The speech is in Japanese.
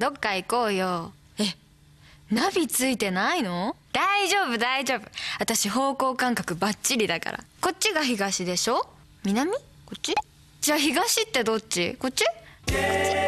どっか行こうよえナビついてないの大丈夫大丈夫私方向感覚バッチリだからこっちが東でしょ南こっちじゃあ東ってどっちこっちこっち